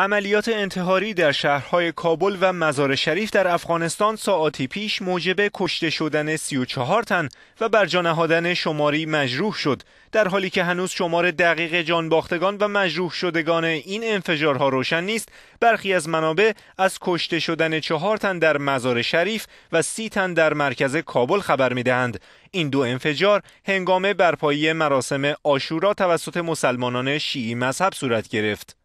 عملیات انتحاری در شهرهای کابل و مزار شریف در افغانستان ساعتی پیش موجب کشته شدن 34 تن و بر نهادن شماری مجروح شد در حالی که هنوز شمار دقیق جانباختگان و مجروح شدگان این انفجارها روشن نیست برخی از منابع از کشته شدن 4 تن در مزار شریف و 30 تن در مرکز کابل خبر میدهند این دو انفجار هنگام برپایی مراسم آشورا توسط مسلمانان شیعی مذهب صورت گرفت